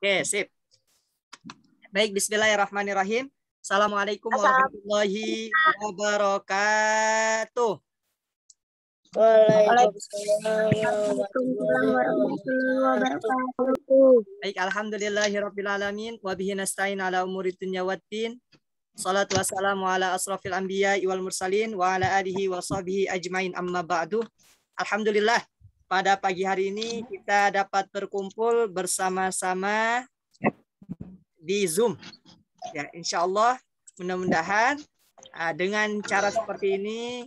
Oke, sip. Baik, bismillahirrahmanirrahim. Assalamualaikum warahmatullahi wabarakatuh. Waalaikumsalam warahmatullahi wabarakatuh. Baik, alhamdulillahirabbil alamin wa bihi nasta'in ala umuri dunya waddin. Salatu wassalamu ala asrafil anbiya wal mursalin wa ala alihi wa sahbihi ajmain amma ba'du. Alhamdulillah, pada pagi hari ini kita dapat berkumpul bersama-sama di Zoom. Ya, insya Allah mudah-mudahan ah, dengan cara seperti ini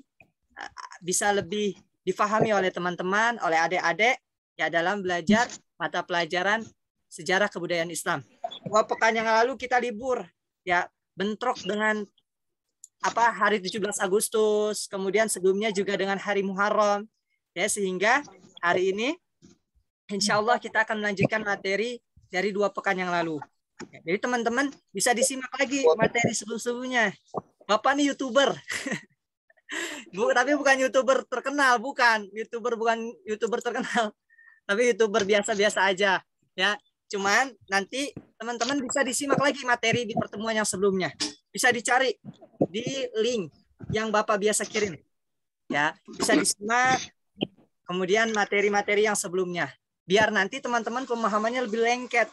ah, bisa lebih difahami oleh teman-teman, oleh adik-adik ya dalam belajar mata pelajaran sejarah kebudayaan Islam. Wah, pekan yang lalu kita libur ya bentrok dengan apa hari 17 Agustus, kemudian sebelumnya juga dengan hari Muharram ya sehingga hari ini. Insya Allah kita akan melanjutkan materi dari dua pekan yang lalu. Jadi teman-teman bisa disimak lagi materi sebelum-sebelumnya. Bapak nih youtuber. Bu, tapi bukan youtuber terkenal, bukan youtuber bukan youtuber terkenal, tapi youtuber biasa-biasa aja, ya. Cuman nanti teman-teman bisa disimak lagi materi di pertemuan yang sebelumnya. Bisa dicari di link yang Bapak biasa kirim, ya. Bisa disimak, kemudian materi-materi yang sebelumnya. Biar nanti teman-teman pemahamannya lebih lengket,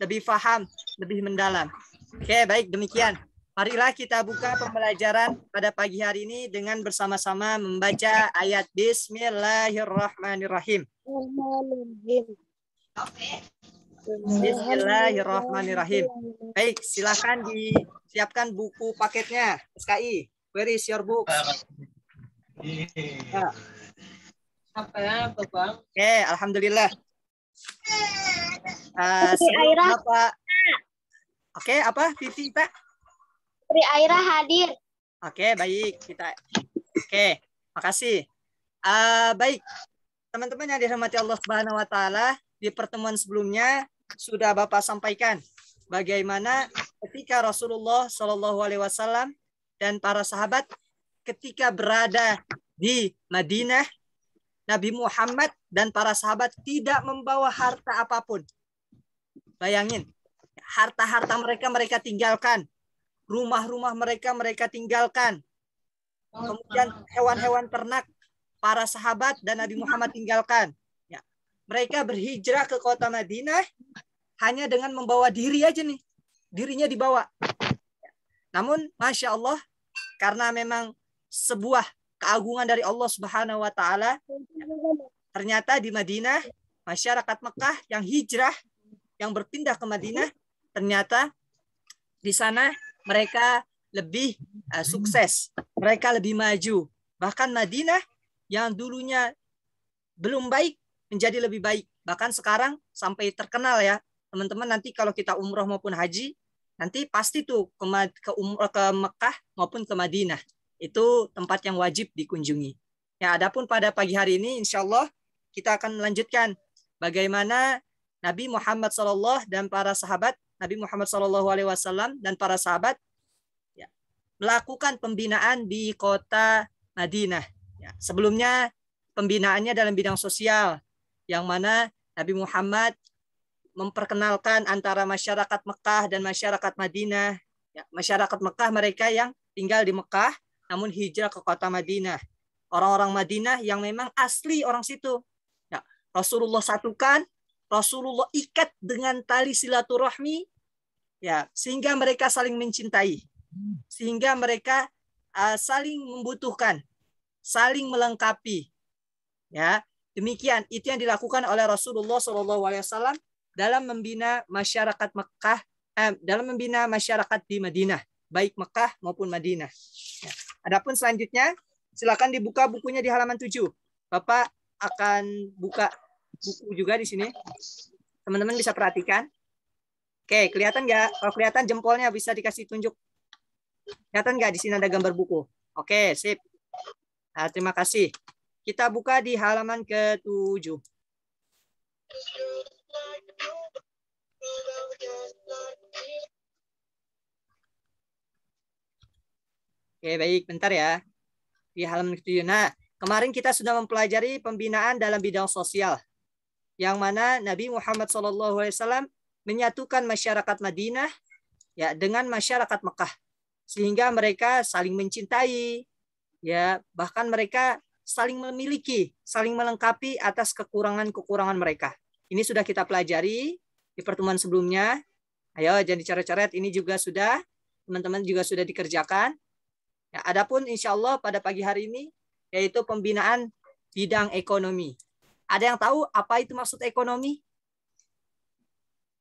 lebih paham, lebih mendalam. Oke, baik demikian. Marilah kita buka pembelajaran pada pagi hari ini dengan bersama-sama membaca ayat Bismillahirrahmanirrahim. Bismillahirrahmanirrahim. Baik, silakan disiapkan buku paketnya SKI. Where is your book? Iya apa ya Bang? Oke, okay, alhamdulillah. Uh, Aira. Oke, okay, apa Vivi Pak? Sri Aira hadir. Oke, okay, baik. Kita Oke, okay, makasih. Uh, baik. Teman-teman yang dirahmati Allah Subhanahu wa taala, di pertemuan sebelumnya sudah Bapak sampaikan bagaimana ketika Rasulullah Shallallahu alaihi wasallam dan para sahabat ketika berada di Madinah Nabi Muhammad dan para sahabat tidak membawa harta apapun. Bayangin, harta-harta mereka mereka tinggalkan. Rumah-rumah mereka mereka tinggalkan. Kemudian hewan-hewan ternak para sahabat dan Nabi Muhammad tinggalkan. Ya. Mereka berhijrah ke kota Madinah hanya dengan membawa diri aja nih. Dirinya dibawa. Namun Masya Allah karena memang sebuah keagungan dari Allah Subhanahu wa taala. Ternyata di Madinah, masyarakat Mekah yang hijrah yang berpindah ke Madinah, ternyata di sana mereka lebih uh, sukses, mereka lebih maju. Bahkan Madinah yang dulunya belum baik menjadi lebih baik. Bahkan sekarang sampai terkenal ya. Teman-teman nanti kalau kita umroh maupun haji, nanti pasti tuh ke, ke, umroh, ke Mekah maupun ke Madinah itu tempat yang wajib dikunjungi. Ya, adapun pada pagi hari ini, insya Allah kita akan melanjutkan bagaimana Nabi Muhammad SAW dan para sahabat Nabi Muhammad SAW dan para sahabat ya, melakukan pembinaan di kota Madinah. Ya, sebelumnya pembinaannya dalam bidang sosial, yang mana Nabi Muhammad memperkenalkan antara masyarakat Mekah dan masyarakat Madinah. Ya, masyarakat Mekah mereka yang tinggal di Mekah namun hijrah ke kota Madinah. Orang-orang Madinah yang memang asli orang situ. Ya, Rasulullah satukan, Rasulullah ikat dengan tali silaturahmi, ya sehingga mereka saling mencintai, sehingga mereka uh, saling membutuhkan, saling melengkapi. Ya, demikian itu yang dilakukan oleh Rasulullah SAW dalam membina masyarakat Mekah, eh, dalam membina masyarakat di Madinah, baik Mekah maupun Madinah. Ya. Adapun selanjutnya, silakan dibuka bukunya di halaman 7. Bapak akan buka buku juga di sini. Teman-teman bisa perhatikan. Oke, kelihatan nggak? Kalau kelihatan jempolnya bisa dikasih tunjuk. Kelihatan nggak di sini ada gambar buku? Oke, sip. Nah, terima kasih. Kita buka di halaman ke-7. Oke, baik. Bentar ya. Di halaman ke-7. Nah, kemarin kita sudah mempelajari pembinaan dalam bidang sosial. Yang mana Nabi Muhammad SAW menyatukan masyarakat Madinah ya dengan masyarakat Mekah sehingga mereka saling mencintai ya bahkan mereka saling memiliki saling melengkapi atas kekurangan-kekurangan mereka ini sudah kita pelajari di pertemuan sebelumnya ayo jangan dicoret-coret ini juga sudah teman-teman juga sudah dikerjakan Ya, adapun insya Allah pada pagi hari ini yaitu pembinaan bidang ekonomi. Ada yang tahu apa itu maksud ekonomi?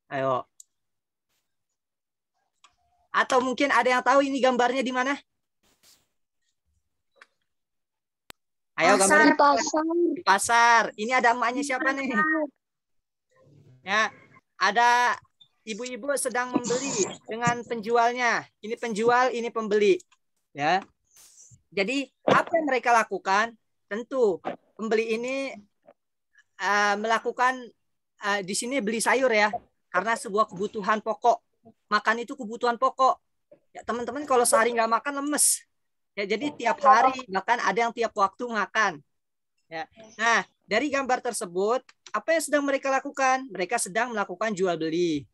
Ayo. Atau mungkin ada yang tahu ini gambarnya di mana? Ayo pasar, gambarnya. Pasar. Di pasar. Ini ada emaknya siapa nih? Ya, ada ibu-ibu sedang membeli dengan penjualnya. Ini penjual, ini pembeli ya. Jadi apa yang mereka lakukan? Tentu pembeli ini uh, melakukan uh, di sini beli sayur ya, karena sebuah kebutuhan pokok. Makan itu kebutuhan pokok. Ya teman-teman kalau sehari nggak makan lemes. Ya jadi tiap hari bahkan ada yang tiap waktu makan. Ya. Nah dari gambar tersebut apa yang sedang mereka lakukan? Mereka sedang melakukan jual beli,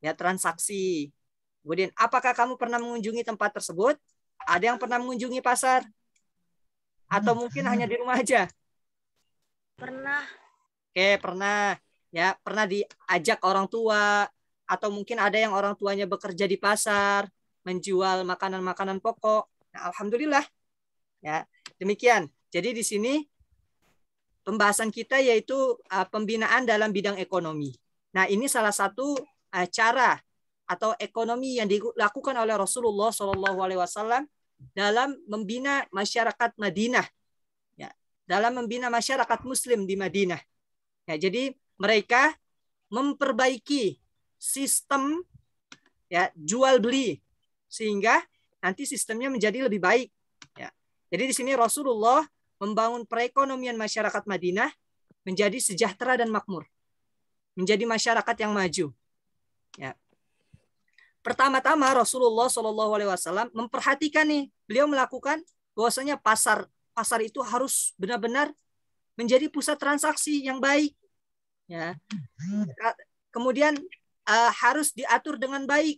ya transaksi. Kemudian apakah kamu pernah mengunjungi tempat tersebut? Ada yang pernah mengunjungi pasar? Atau hmm. mungkin hanya di rumah aja? Pernah. Oke, pernah. Ya, pernah diajak orang tua atau mungkin ada yang orang tuanya bekerja di pasar, menjual makanan-makanan pokok. Nah, alhamdulillah. Ya, demikian. Jadi di sini pembahasan kita yaitu ah, pembinaan dalam bidang ekonomi. Nah, ini salah satu ah, cara atau ekonomi yang dilakukan oleh Rasulullah Shallallahu Alaihi Wasallam dalam membina masyarakat Madinah, ya, dalam membina masyarakat Muslim di Madinah. Ya, jadi mereka memperbaiki sistem ya jual beli sehingga nanti sistemnya menjadi lebih baik. Ya. Jadi di sini Rasulullah membangun perekonomian masyarakat Madinah menjadi sejahtera dan makmur, menjadi masyarakat yang maju. Ya. Pertama-tama Rasulullah Shallallahu Alaihi Wasallam memperhatikan nih, beliau melakukan bahwasanya pasar pasar itu harus benar-benar menjadi pusat transaksi yang baik. Ya. Hmm. Kemudian uh, harus diatur dengan baik,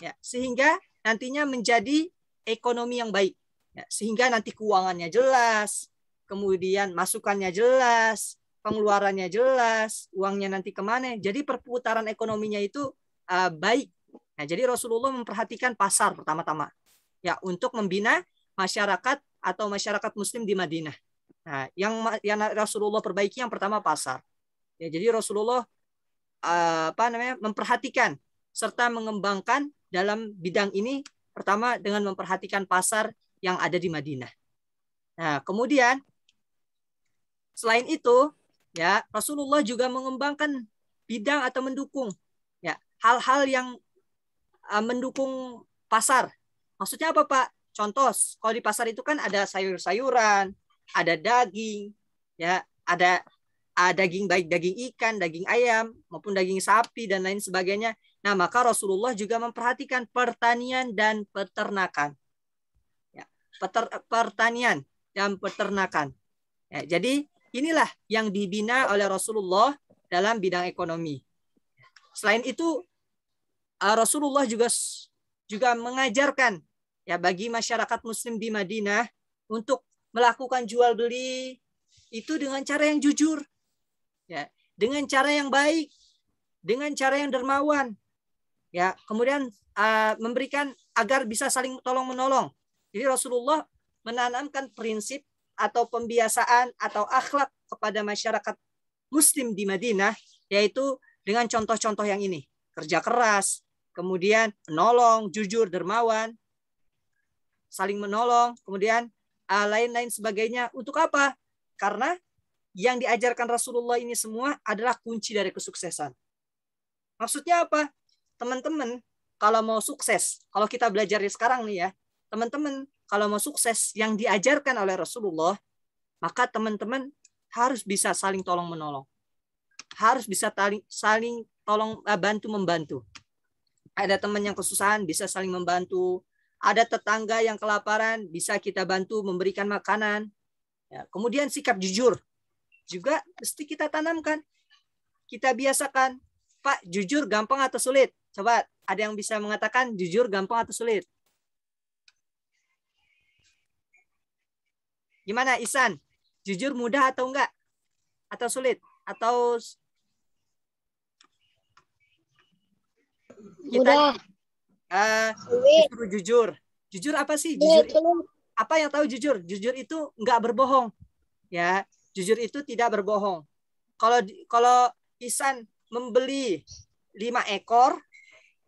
ya, sehingga nantinya menjadi ekonomi yang baik. Ya, sehingga nanti keuangannya jelas, kemudian masukannya jelas, pengeluarannya jelas, uangnya nanti kemana. Jadi perputaran ekonominya itu uh, baik Nah, jadi Rasulullah memperhatikan pasar pertama-tama ya untuk membina masyarakat atau masyarakat muslim di Madinah. Nah, yang yang Rasulullah perbaiki yang pertama pasar. Ya, jadi Rasulullah eh, apa namanya memperhatikan serta mengembangkan dalam bidang ini pertama dengan memperhatikan pasar yang ada di Madinah. Nah, kemudian selain itu ya Rasulullah juga mengembangkan bidang atau mendukung ya hal-hal yang Eh, mendukung pasar. Maksudnya apa Pak? Contoh, kalau di pasar itu kan ada sayur-sayuran, ada daging, ya, ada ada eh, daging baik daging ikan, daging ayam maupun daging sapi dan lain sebagainya. Nah, maka Rasulullah juga memperhatikan pertanian dan peternakan. Ya, peter, eh, pertanian dan peternakan. Ya, jadi inilah yang dibina oleh Rasulullah dalam bidang ekonomi. Selain itu, Ah, Rasulullah juga juga mengajarkan ya bagi masyarakat muslim di Madinah untuk melakukan jual beli itu dengan cara yang jujur. Ya, dengan cara yang baik, dengan cara yang dermawan. Ya, kemudian uh, memberikan agar bisa saling tolong menolong. Jadi Rasulullah menanamkan prinsip atau pembiasaan atau akhlak kepada masyarakat muslim di Madinah yaitu dengan contoh-contoh yang ini kerja keras kemudian menolong, jujur, dermawan, saling menolong, kemudian ah, lain-lain sebagainya. Untuk apa? Karena yang diajarkan Rasulullah ini semua adalah kunci dari kesuksesan. Maksudnya apa? Teman-teman, kalau mau sukses, kalau kita belajar dari sekarang nih ya, teman-teman, kalau mau sukses yang diajarkan oleh Rasulullah, maka teman-teman harus bisa saling tolong menolong. Harus bisa saling tolong ah, bantu membantu ada teman yang kesusahan bisa saling membantu, ada tetangga yang kelaparan bisa kita bantu memberikan makanan. Ya, kemudian sikap jujur juga mesti kita tanamkan, kita biasakan. Pak, jujur gampang atau sulit? Coba ada yang bisa mengatakan jujur gampang atau sulit? Gimana Isan? Jujur mudah atau enggak? Atau sulit? Atau kita uh, jujur. Jujur apa sih? Iya, jujur itu apa yang tahu jujur? Jujur itu nggak berbohong, ya. Jujur itu tidak berbohong. Kalau kalau Isan membeli lima ekor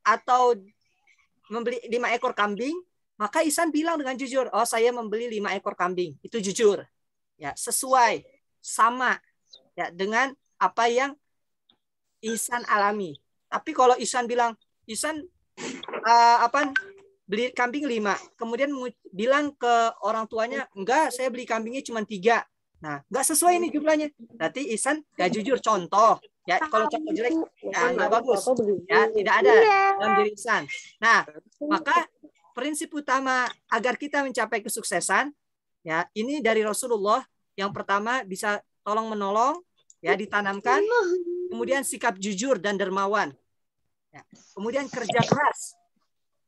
atau membeli lima ekor kambing, maka Isan bilang dengan jujur, oh saya membeli lima ekor kambing. Itu jujur, ya sesuai sama ya dengan apa yang Isan alami. Tapi kalau Isan bilang Ihsan uh, eh, apa beli kambing lima kemudian bilang ke orang tuanya enggak saya beli kambingnya cuma tiga nah enggak sesuai ini jumlahnya nanti Ihsan enggak ya jujur contoh ya kalau contoh jelek ya enggak bagus ya tidak ada iya. dalam diri Ihsan nah maka prinsip utama agar kita mencapai kesuksesan ya ini dari Rasulullah yang pertama bisa tolong menolong ya ditanamkan iya. kemudian sikap jujur dan dermawan Ya. Kemudian kerja keras.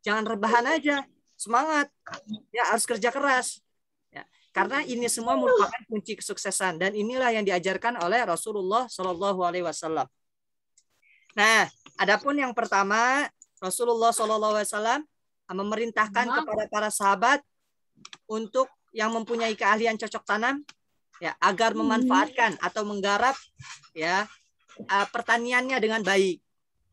Jangan rebahan aja. Semangat. Ya harus kerja keras. Ya. Karena ini semua merupakan kunci kesuksesan dan inilah yang diajarkan oleh Rasulullah Shallallahu Alaihi Wasallam. Nah, adapun yang pertama Rasulullah Shallallahu Alaihi Wasallam memerintahkan kepada para sahabat untuk yang mempunyai keahlian cocok tanam ya agar hmm. memanfaatkan atau menggarap ya eh, pertaniannya dengan baik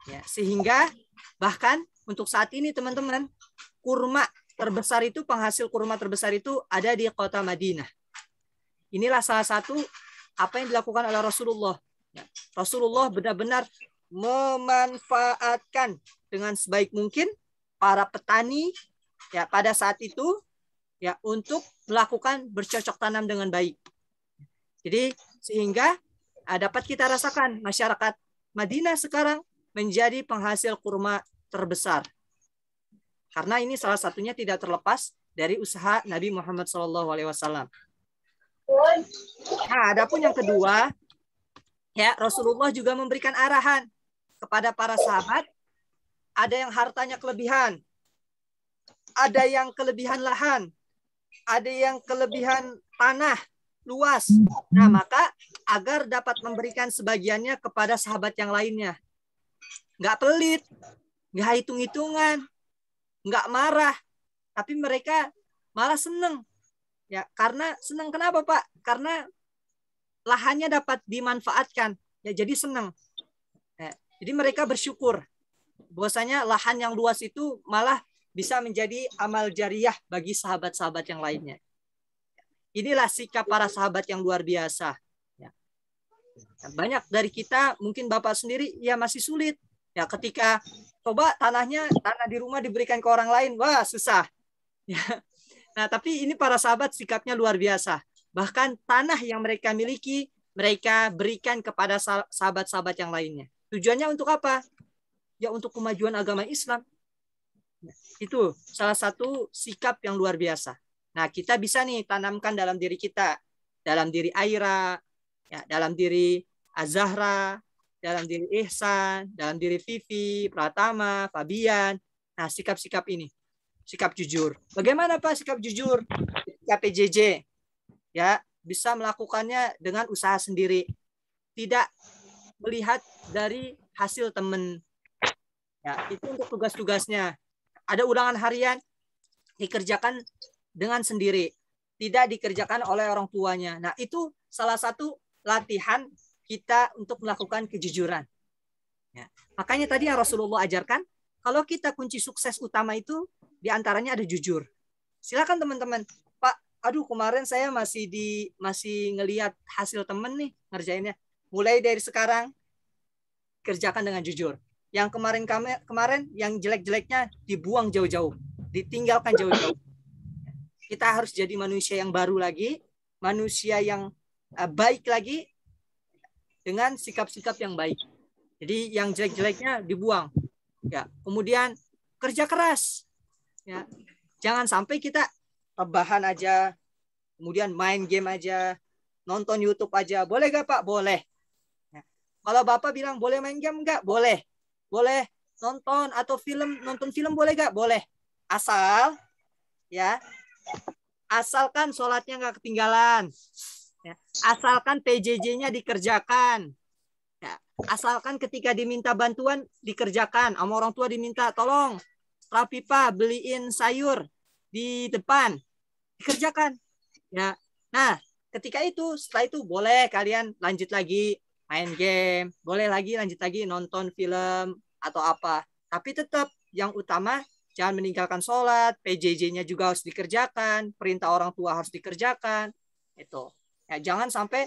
Ya, sehingga bahkan untuk saat ini teman-teman, kurma terbesar itu penghasil kurma terbesar itu ada di kota Madinah. Inilah salah satu apa yang dilakukan oleh Rasulullah. Ya, Rasulullah benar-benar memanfaatkan dengan sebaik mungkin para petani ya pada saat itu ya untuk melakukan bercocok tanam dengan baik. Jadi sehingga ah, dapat kita rasakan masyarakat Madinah sekarang menjadi penghasil kurma terbesar. Karena ini salah satunya tidak terlepas dari usaha Nabi Muhammad SAW. Nah, ada pun yang kedua, ya Rasulullah juga memberikan arahan kepada para sahabat. Ada yang hartanya kelebihan, ada yang kelebihan lahan, ada yang kelebihan tanah luas. Nah, maka agar dapat memberikan sebagiannya kepada sahabat yang lainnya nggak pelit, nggak hitung-hitungan, nggak marah, tapi mereka malah seneng. Ya, karena seneng kenapa Pak? Karena lahannya dapat dimanfaatkan. Ya, jadi seneng. Ya, jadi mereka bersyukur. Bahwasanya lahan yang luas itu malah bisa menjadi amal jariah bagi sahabat-sahabat yang lainnya. Inilah sikap para sahabat yang luar biasa. Ya. Banyak dari kita, mungkin Bapak sendiri, ya masih sulit Ya, ketika coba tanahnya tanah di rumah diberikan ke orang lain, wah susah. Ya. Nah, tapi ini para sahabat sikapnya luar biasa. Bahkan tanah yang mereka miliki mereka berikan kepada sahabat-sahabat yang lainnya. Tujuannya untuk apa? Ya untuk kemajuan agama Islam. Itu salah satu sikap yang luar biasa. Nah, kita bisa nih tanamkan dalam diri kita, dalam diri Aira, ya, dalam diri Azahra, dalam diri Ihsan, dalam diri Vivi, Pratama, Fabian. Nah, sikap-sikap ini. Sikap jujur. Bagaimana Pak sikap jujur? Sikap PJJ ya bisa melakukannya dengan usaha sendiri. Tidak melihat dari hasil teman. Ya, itu untuk tugas-tugasnya. Ada ulangan harian dikerjakan dengan sendiri, tidak dikerjakan oleh orang tuanya. Nah, itu salah satu latihan kita untuk melakukan kejujuran. Ya. Makanya tadi yang Rasulullah ajarkan, kalau kita kunci sukses utama itu diantaranya ada jujur. Silakan teman-teman. Pak, aduh kemarin saya masih di masih ngelihat hasil temen nih ngerjainnya. Mulai dari sekarang kerjakan dengan jujur. Yang kemarin kemarin yang jelek-jeleknya dibuang jauh-jauh, ditinggalkan jauh-jauh. Kita harus jadi manusia yang baru lagi, manusia yang eh, baik lagi, dengan sikap-sikap yang baik. Jadi yang jelek-jeleknya dibuang. Ya, kemudian kerja keras. Ya. Jangan sampai kita rebahan aja, kemudian main game aja, nonton YouTube aja. Boleh gak Pak? Boleh. Ya. Kalau Bapak bilang boleh main game enggak? Boleh. Boleh nonton atau film nonton film boleh gak? Boleh. Asal ya asalkan sholatnya nggak ketinggalan. Ya. Asalkan PJJ-nya dikerjakan. Ya. Asalkan ketika diminta bantuan dikerjakan. Sama orang tua diminta tolong Rapipa beliin sayur di depan. Dikerjakan. Ya. Nah, ketika itu setelah itu boleh kalian lanjut lagi main game, boleh lagi lanjut lagi nonton film atau apa. Tapi tetap yang utama jangan meninggalkan sholat, PJJ-nya juga harus dikerjakan, perintah orang tua harus dikerjakan, itu. Ya, jangan sampai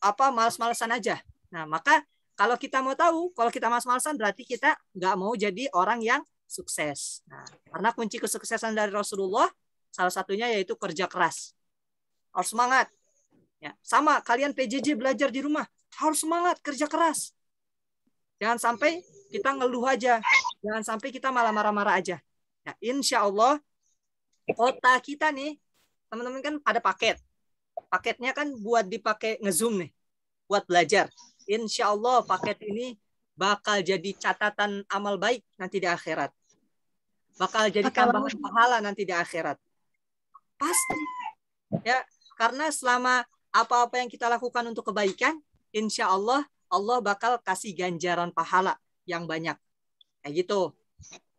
apa males-malesan aja. Nah, maka kalau kita mau tahu, kalau kita males-malesan berarti kita nggak mau jadi orang yang sukses. Nah, karena kunci kesuksesan dari Rasulullah salah satunya yaitu kerja keras. Harus semangat. Ya, sama kalian PJJ belajar di rumah, harus semangat, kerja keras. Jangan sampai kita ngeluh aja. Jangan sampai kita malah marah-marah aja. Ya, insya Allah kota kita nih, teman-teman kan ada paket paketnya kan buat dipakai ngezoom nih, buat belajar. Insya Allah paket ini bakal jadi catatan amal baik nanti di akhirat. Bakal jadi tambahan pahala nanti di akhirat. Pasti. Ya, karena selama apa-apa yang kita lakukan untuk kebaikan, insya Allah Allah bakal kasih ganjaran pahala yang banyak. Kayak gitu.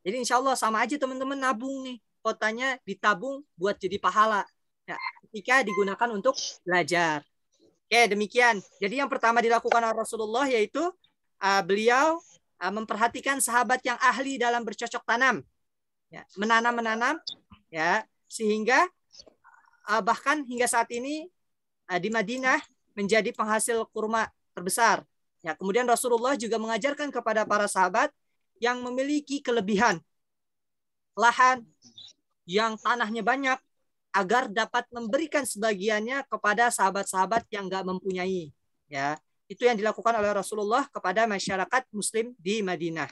Jadi insya Allah sama aja teman-teman nabung nih. Kotanya ditabung buat jadi pahala ya, ketika digunakan untuk belajar. Oke, demikian. Jadi yang pertama dilakukan oleh Rasulullah yaitu uh, beliau uh, memperhatikan sahabat yang ahli dalam bercocok tanam. Ya, menanam-menanam ya, sehingga uh, bahkan hingga saat ini uh, di Madinah menjadi penghasil kurma terbesar. Ya, kemudian Rasulullah juga mengajarkan kepada para sahabat yang memiliki kelebihan lahan yang tanahnya banyak agar dapat memberikan sebagiannya kepada sahabat-sahabat yang nggak mempunyai. Ya, itu yang dilakukan oleh Rasulullah kepada masyarakat Muslim di Madinah.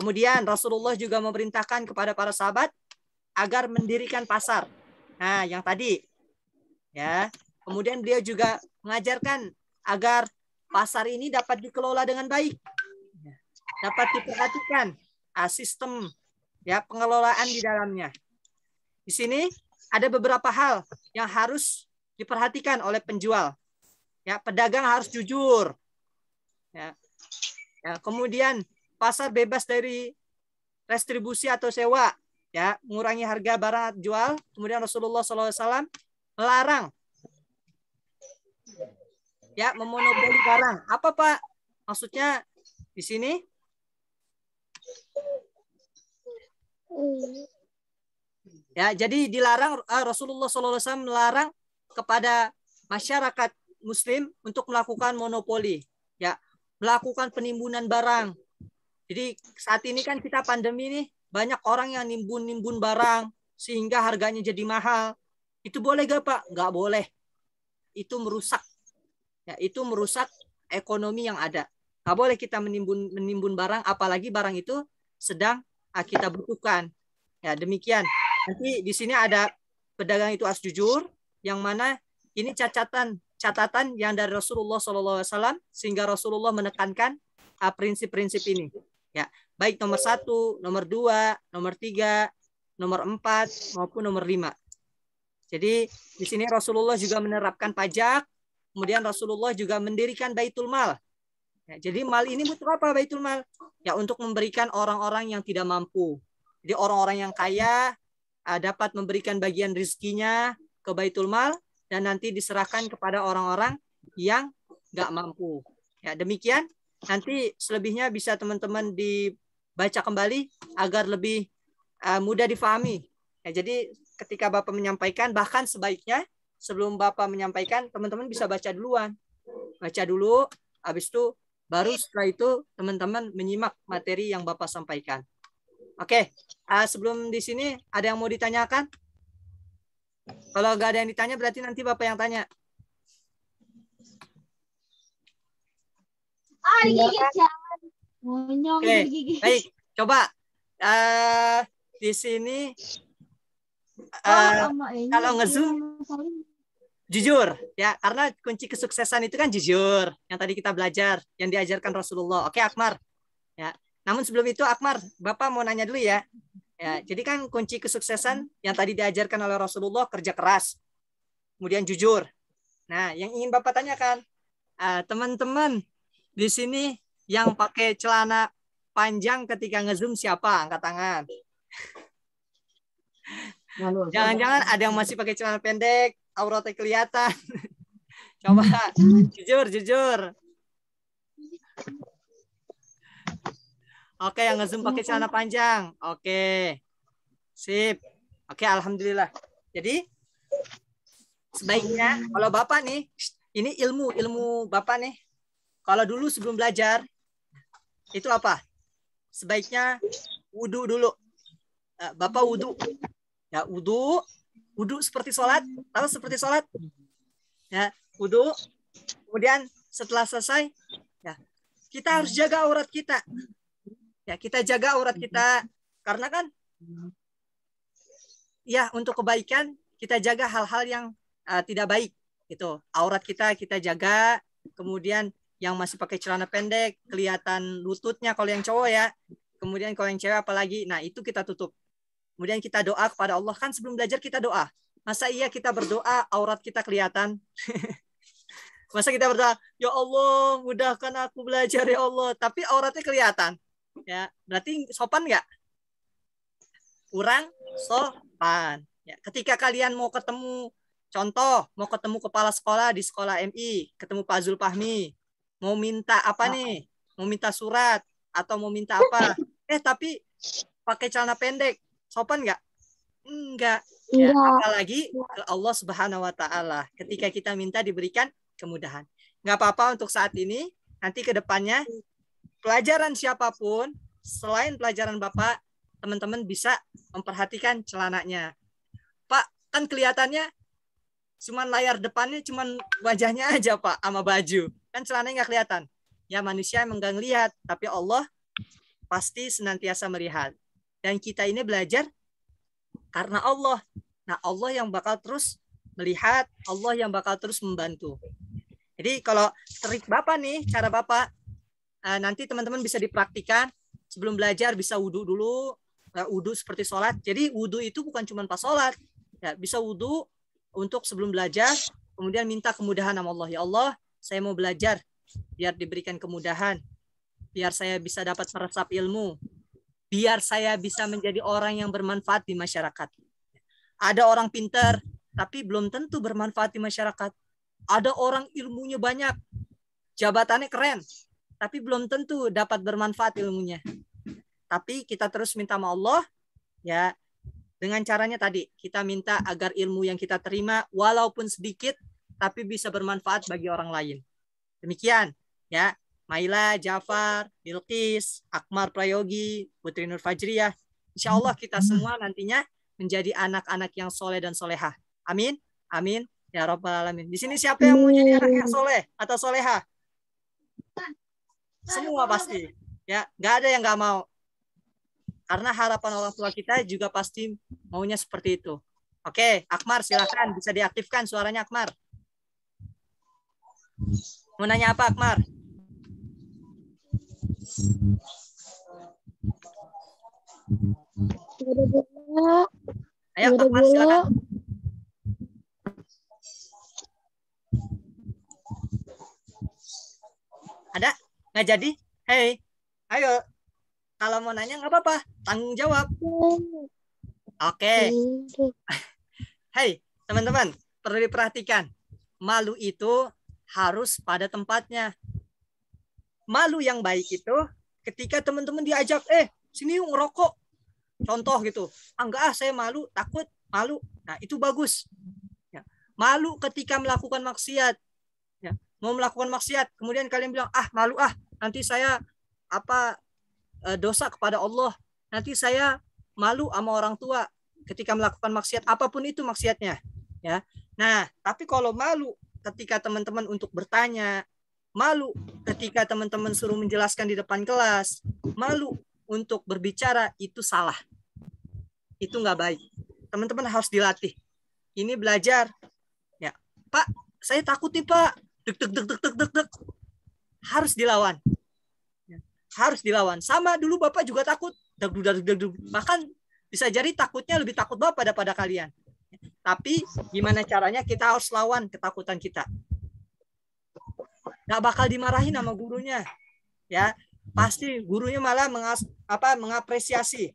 Kemudian Rasulullah juga memerintahkan kepada para sahabat agar mendirikan pasar. Nah, yang tadi, ya. Kemudian dia juga mengajarkan agar pasar ini dapat dikelola dengan baik, dapat diperhatikan ah, sistem ya pengelolaan di dalamnya. Di sini ada beberapa hal yang harus diperhatikan oleh penjual. Ya, pedagang harus jujur. Ya. Ya, kemudian pasar bebas dari restribusi atau sewa, ya, mengurangi harga barang jual. Kemudian Rasulullah SAW melarang ya memonopoli barang. Apa Pak? Maksudnya di sini? Hmm. Ya, jadi dilarang eh, Rasulullah SAW melarang kepada masyarakat Muslim untuk melakukan monopoli, ya, melakukan penimbunan barang. Jadi saat ini kan kita pandemi nih, banyak orang yang nimbun-nimbun barang sehingga harganya jadi mahal. Itu boleh gak Pak? Gak boleh. Itu merusak. Ya, itu merusak ekonomi yang ada. Gak boleh kita menimbun menimbun barang, apalagi barang itu sedang kita butuhkan. Ya demikian. Nanti di sini ada pedagang itu as jujur, yang mana ini catatan catatan yang dari Rasulullah SAW sehingga Rasulullah menekankan ah, prinsip-prinsip ini. Ya, baik nomor satu, nomor dua, nomor tiga, nomor empat maupun nomor lima. Jadi di sini Rasulullah juga menerapkan pajak, kemudian Rasulullah juga mendirikan baitul mal. Ya, jadi mal ini untuk apa baitul mal? Ya untuk memberikan orang-orang yang tidak mampu. Jadi orang-orang yang kaya Eh, dapat memberikan bagian rizkinya ke Baitul Mal dan nanti diserahkan kepada orang-orang yang nggak mampu. Ya, demikian. Nanti selebihnya bisa teman-teman dibaca kembali agar lebih eh, mudah difahami. Ya, jadi ketika Bapak menyampaikan, bahkan sebaiknya sebelum Bapak menyampaikan, teman-teman bisa baca duluan. Baca dulu, habis itu baru setelah itu teman-teman menyimak materi yang Bapak sampaikan. Oke, uh, sebelum di sini ada yang mau ditanyakan? Kalau nggak ada yang ditanya berarti nanti Bapak yang tanya. Ah, iya. okay. Baik, coba uh, di sini uh, oh, ah, kalau ngezoom jujur ya karena kunci kesuksesan itu kan jujur yang tadi kita belajar yang diajarkan Rasulullah. Oke, okay, Akmar. Ya. Namun sebelum itu Akmar, Bapak mau nanya dulu ya. Ya, hmm. jadi kan kunci kesuksesan yang tadi diajarkan oleh Rasulullah kerja keras, kemudian jujur. Nah, yang ingin Bapak tanyakan, eh, teman-teman uh, di sini yang pakai celana panjang ketika ngezoom siapa? Angkat tangan. Ya, Jangan-jangan ada yang masih pakai celana pendek, auratnya kelihatan. Coba jujur, jujur. Oke, yang ngezoom pakai celana iya, panjang. Oke. Sip. Oke, alhamdulillah. Jadi sebaiknya kalau Bapak nih, ini ilmu ilmu Bapak nih. Kalau dulu sebelum belajar itu apa? Sebaiknya wudhu dulu. Eh, Bapak wudhu. Ya, wudhu. Wudhu seperti sholat. Tahu seperti sholat? Ya, wudhu. Kemudian setelah selesai, ya, kita harus jaga aurat kita. Ya, kita jaga aurat kita mm-hmm. karena kan mm-hmm. ya untuk kebaikan kita jaga hal-hal yang uh, tidak baik itu Aurat kita kita jaga, kemudian yang masih pakai celana pendek kelihatan lututnya kalau yang cowok ya. Kemudian kalau yang cewek apalagi. Nah, itu kita tutup. Kemudian kita doa kepada Allah kan sebelum belajar kita doa. Masa iya kita berdoa aurat kita kelihatan? Masa kita berdoa, "Ya Allah, mudahkan aku belajar ya Allah," tapi auratnya kelihatan. Ya, berarti sopan nggak? Kurang sopan. Ya, ketika kalian mau ketemu Contoh, mau ketemu kepala sekolah di sekolah MI, ketemu Pak Zulpahmi, mau minta apa ah. nih? Mau minta surat atau mau minta apa? Eh, tapi pakai celana pendek, sopan nggak? Enggak. Ya, iya. apalagi ke Allah Subhanahu wa taala. Ketika kita minta diberikan kemudahan. Nggak apa-apa untuk saat ini, nanti kedepannya pelajaran siapapun, selain pelajaran Bapak, teman-teman bisa memperhatikan celananya. Pak, kan kelihatannya cuman layar depannya cuman wajahnya aja Pak sama baju. Kan celananya nggak kelihatan. Ya manusia emang nggak ngelihat, tapi Allah pasti senantiasa melihat. Dan kita ini belajar karena Allah. Nah Allah yang bakal terus melihat, Allah yang bakal terus membantu. Jadi kalau trik Bapak nih, cara Bapak Eh, nanti teman-teman bisa dipraktikan sebelum belajar bisa wudhu dulu eh, wudhu seperti sholat jadi wudhu itu bukan cuma pas sholat ya bisa wudhu untuk sebelum belajar kemudian minta kemudahan sama Allah ya Allah saya mau belajar biar diberikan kemudahan biar saya bisa dapat meresap ilmu biar saya bisa menjadi orang yang bermanfaat di masyarakat ada orang pinter tapi belum tentu bermanfaat di masyarakat ada orang ilmunya banyak jabatannya keren tapi belum tentu dapat bermanfaat ilmunya. Tapi kita terus minta sama Allah ya dengan caranya tadi kita minta agar ilmu yang kita terima walaupun sedikit tapi bisa bermanfaat bagi orang lain. Demikian ya. Maila, Jafar, Bilqis, Akmar Prayogi, Putri Nur Fajriyah. Insya Allah kita semua nantinya menjadi anak-anak yang soleh dan solehah. Amin. Amin. Ya Rabbal Alamin. Di sini siapa yang mau jadi anak yang soleh atau soleha? semua pasti ya nggak ada yang nggak mau karena harapan orang tua kita juga pasti maunya seperti itu oke Akmar silahkan bisa diaktifkan suaranya Akmar mau nanya apa Akmar Ayo Akmar silahkan Ada? nggak jadi hey ayo kalau mau nanya nggak apa-apa tanggung jawab oke okay. hey teman-teman perlu diperhatikan malu itu harus pada tempatnya malu yang baik itu ketika teman-teman diajak eh sini yuk ngerokok contoh gitu ah enggak ah saya malu takut malu nah itu bagus ya. malu ketika melakukan maksiat mau melakukan maksiat, kemudian kalian bilang, "Ah, malu ah, nanti saya apa eh, dosa kepada Allah. Nanti saya malu sama orang tua ketika melakukan maksiat apapun itu maksiatnya." Ya. Nah, tapi kalau malu ketika teman-teman untuk bertanya, malu ketika teman-teman suruh menjelaskan di depan kelas, malu untuk berbicara itu salah. Itu nggak baik. Teman-teman harus dilatih. Ini belajar. Ya, Pak, saya takut nih Pak deg deg deg deg deg deg deg harus dilawan ya. harus dilawan sama dulu bapak juga takut deg deg deg deg bahkan bisa jadi takutnya lebih takut bapak daripada kalian tapi gimana caranya kita harus lawan ketakutan kita nggak bakal dimarahin sama gurunya ya pasti gurunya malah mengas apa mengapresiasi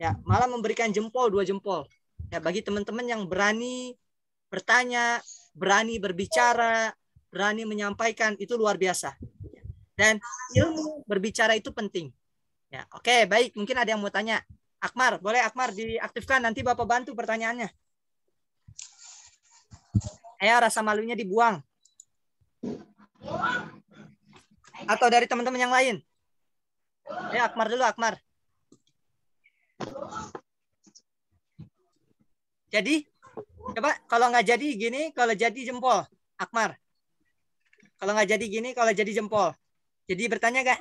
ya malah memberikan jempol dua jempol ya bagi teman-teman yang berani bertanya berani berbicara berani menyampaikan itu luar biasa. Dan ilmu berbicara itu penting. Ya, oke, okay, baik. Mungkin ada yang mau tanya. Akmar, boleh Akmar diaktifkan nanti Bapak bantu pertanyaannya. Ayo ya, rasa malunya dibuang. Atau dari teman-teman yang lain? Ayo ya, Akmar dulu, Akmar. Jadi, coba kalau nggak jadi gini, kalau jadi jempol, Akmar. Kalau nggak jadi gini, kalau jadi jempol. Jadi bertanya gak?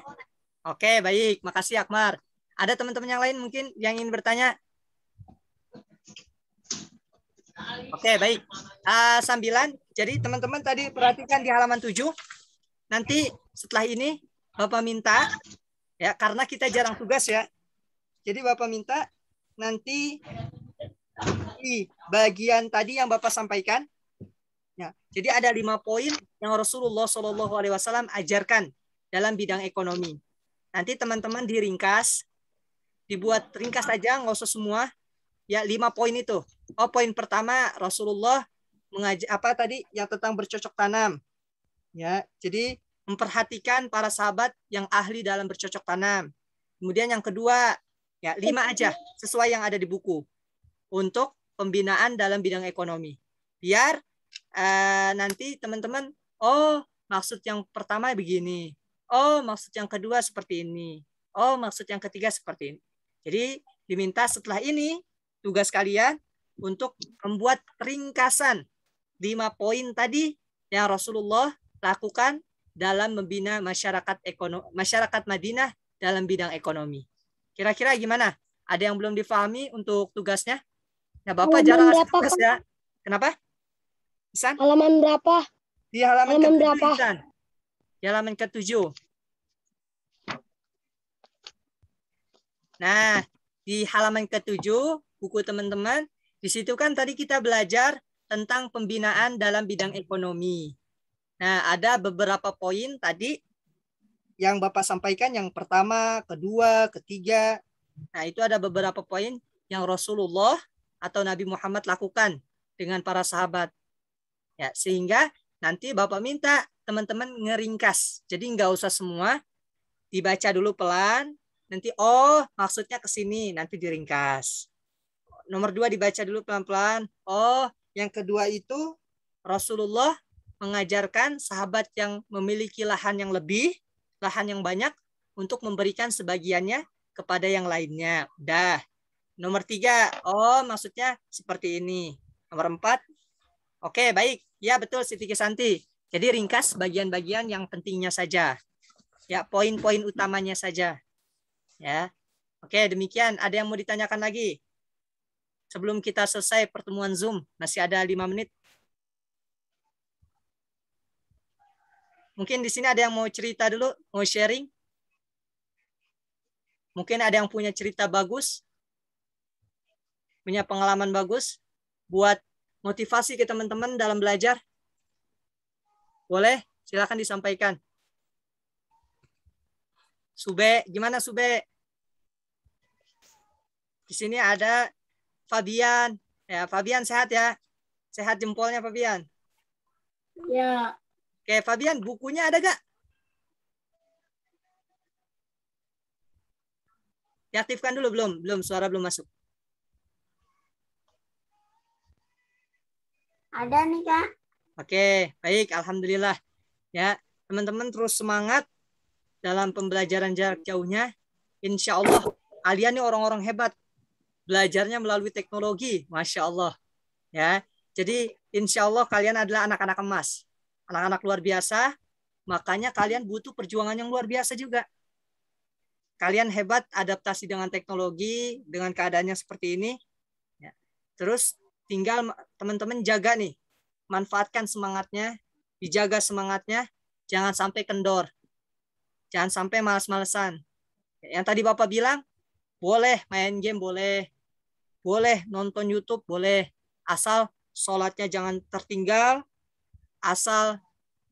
Oke, baik. Makasih Akmar. Ada teman-teman yang lain mungkin yang ingin bertanya? Oke, baik. Uh, sambilan, jadi teman-teman tadi perhatikan di halaman 7. Nanti setelah ini Bapak minta, ya karena kita jarang tugas ya. Jadi Bapak minta nanti di bagian tadi yang Bapak sampaikan, Ya, jadi ada lima poin yang Rasulullah Shallallahu Alaihi Wasallam ajarkan dalam bidang ekonomi. Nanti teman-teman diringkas, dibuat ringkas aja, nggak usah semua. Ya lima poin itu. Oh poin pertama Rasulullah mengajak apa tadi yang tentang bercocok tanam. Ya, jadi memperhatikan para sahabat yang ahli dalam bercocok tanam. Kemudian yang kedua, ya lima aja sesuai yang ada di buku untuk pembinaan dalam bidang ekonomi. Biar Eh, nanti teman-teman oh maksud yang pertama begini oh maksud yang kedua seperti ini oh maksud yang ketiga seperti ini jadi diminta setelah ini tugas kalian untuk membuat ringkasan lima poin tadi yang Rasulullah lakukan dalam membina masyarakat ekonomi masyarakat Madinah dalam bidang ekonomi. Kira-kira gimana? Ada yang belum difahami untuk tugasnya? Nah, Bapak jarang tugas ya. Kenapa? Isan? Halaman berapa? Di halaman, halaman ke berapa? Isan. Di halaman ke-7. Nah, di halaman ke-7 buku teman-teman, di situ kan tadi kita belajar tentang pembinaan dalam bidang ekonomi. Nah, ada beberapa poin tadi yang Bapak sampaikan yang pertama, kedua, ketiga. Nah, itu ada beberapa poin yang Rasulullah atau Nabi Muhammad lakukan dengan para sahabat. Ya, sehingga nanti Bapak minta teman-teman ngeringkas. Jadi nggak usah semua, dibaca dulu pelan, nanti oh maksudnya ke sini, nanti diringkas. Nomor dua dibaca dulu pelan-pelan. Oh, yang kedua itu Rasulullah mengajarkan sahabat yang memiliki lahan yang lebih, lahan yang banyak untuk memberikan sebagiannya kepada yang lainnya. dah Nomor tiga, oh maksudnya seperti ini. Nomor empat, oke baik Ya, betul Siti Kisanti. Jadi ringkas bagian-bagian yang pentingnya saja. Ya, poin-poin utamanya saja. Ya. Oke, demikian. Ada yang mau ditanyakan lagi? Sebelum kita selesai pertemuan Zoom, masih ada lima menit. Mungkin di sini ada yang mau cerita dulu, mau sharing? Mungkin ada yang punya cerita bagus, punya pengalaman bagus buat motivasi ke teman-teman dalam belajar? Boleh, silakan disampaikan. Sube, gimana Sube? Di sini ada Fabian. Ya, Fabian sehat ya? Sehat jempolnya Fabian? Ya. Oke, Fabian, bukunya ada gak? Diaktifkan dulu belum? Belum, suara belum masuk. Ada nih kak. Oke, baik, alhamdulillah. Ya, teman-teman terus semangat dalam pembelajaran jarak jauhnya. Insya Allah, kalian nih orang-orang hebat. Belajarnya melalui teknologi, masya Allah. Ya, jadi insya Allah kalian adalah anak-anak emas, anak-anak luar biasa. Makanya kalian butuh perjuangan yang luar biasa juga. Kalian hebat adaptasi dengan teknologi, dengan keadaannya seperti ini. Ya. Terus Tinggal teman-teman jaga nih, manfaatkan semangatnya, dijaga semangatnya, jangan sampai kendor, jangan sampai malas-malesan. Yang tadi Bapak bilang, boleh main game, boleh, boleh nonton YouTube, boleh, asal sholatnya jangan tertinggal, asal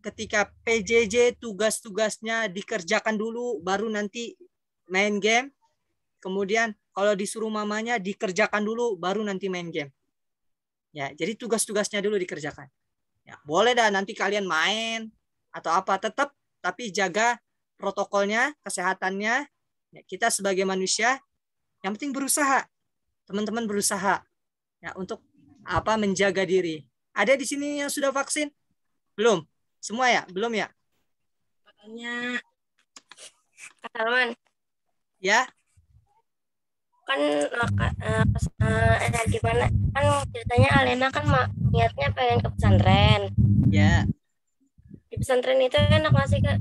ketika PJJ tugas-tugasnya dikerjakan dulu, baru nanti main game. Kemudian kalau disuruh mamanya dikerjakan dulu, baru nanti main game. Ya, jadi tugas-tugasnya dulu dikerjakan. Ya, boleh dah nanti kalian main atau apa tetap tapi jaga protokolnya, kesehatannya. Ya, kita sebagai manusia yang penting berusaha. Teman-teman berusaha ya untuk apa menjaga diri. Ada di sini yang sudah vaksin? Belum. Semua ya? Belum ya? Katanya Kak Ya, kan uh, eh, eh, energi eh, mana kan ceritanya Alena kan niatnya pengen ke pesantren. Ya. Di pesantren itu enak masih ke.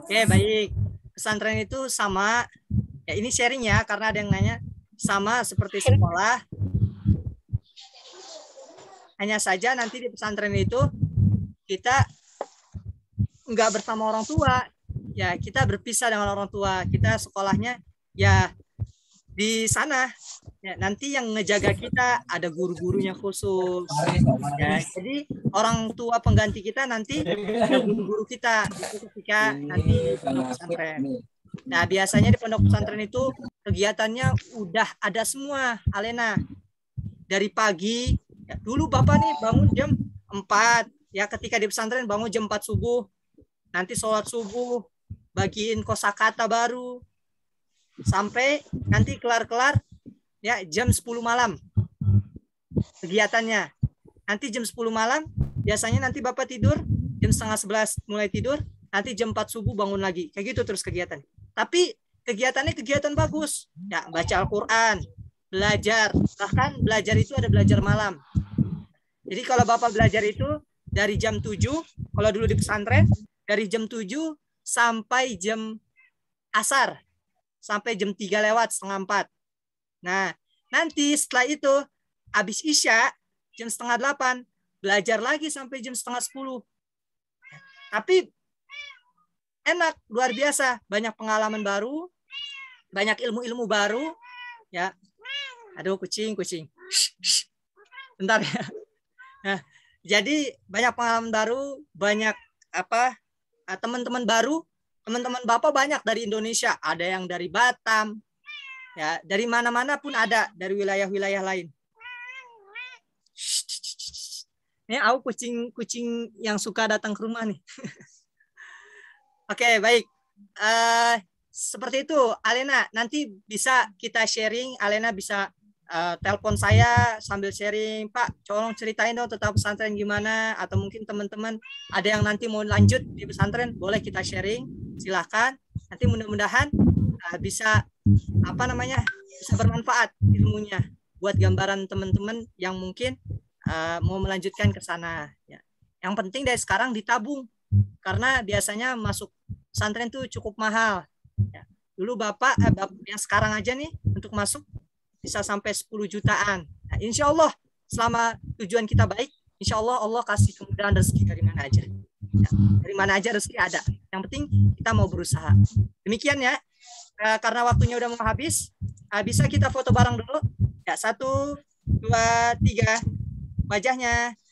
Oke okay, baik. Pesantren itu sama ya ini sharing ya karena ada yang nanya sama seperti sekolah. Hanya saja nanti di pesantren itu kita nggak bersama orang tua, ya kita berpisah dengan orang tua kita sekolahnya ya di sana ya, nanti yang ngejaga kita ada guru-gurunya khusus ya. jadi orang tua pengganti kita nanti guru-guru kita itu ketika nanti di pesantren nah biasanya di pondok pesantren itu kegiatannya udah ada semua Alena dari pagi ya, dulu bapak nih bangun jam 4 ya ketika di pesantren bangun jam 4 subuh nanti sholat subuh bagiin kosakata baru sampai nanti kelar-kelar ya jam 10 malam kegiatannya. Nanti jam 10 malam biasanya nanti Bapak tidur jam setengah 11 mulai tidur, nanti jam 4 subuh bangun lagi. Kayak gitu terus kegiatan. Tapi kegiatannya kegiatan bagus. Ya, baca Al-Qur'an, belajar, bahkan belajar itu ada belajar malam. Jadi kalau Bapak belajar itu dari jam 7, kalau dulu di pesantren, dari jam 7 sampai jam asar sampai jam 3 lewat setengah 4. Nah, nanti setelah itu habis Isya jam setengah 8 belajar lagi sampai jam setengah 10. Tapi enak, luar biasa, banyak pengalaman baru, banyak ilmu-ilmu baru, ya. Aduh, kucing, kucing. Bentar ya. Nah, jadi banyak pengalaman baru, banyak apa teman-teman baru teman-teman Bapak banyak dari Indonesia, ada yang dari Batam, ya dari mana-mana pun ada dari wilayah-wilayah lain. Ini aku kucing-kucing yang suka datang ke rumah nih. Oke, okay, baik. Uh, seperti itu, Alena. Nanti bisa kita sharing, Alena bisa Eh, telepon saya sambil sharing, Pak, tolong ceritain dong tentang pesantren gimana, atau mungkin teman-teman ada yang nanti mau lanjut di pesantren, boleh kita sharing, silahkan. Nanti mudah-mudahan uh, bisa apa namanya bisa bermanfaat ilmunya buat gambaran teman-teman yang mungkin uh, mau melanjutkan ke sana. Ya. Yang penting dari sekarang ditabung karena biasanya masuk pesantren itu cukup mahal. Ya. Dulu bapak, eh, bapak yang sekarang aja nih untuk masuk bisa sampai 10 jutaan. Nah, insya Allah selama tujuan kita baik, insya Allah Allah kasih kemudahan rezeki dari mana aja. Ya, dari mana aja rezeki ada. Yang penting kita mau berusaha. Demikian ya. E, karena waktunya udah mau habis, e, bisa kita foto bareng dulu. Ya, satu, dua, tiga. Wajahnya.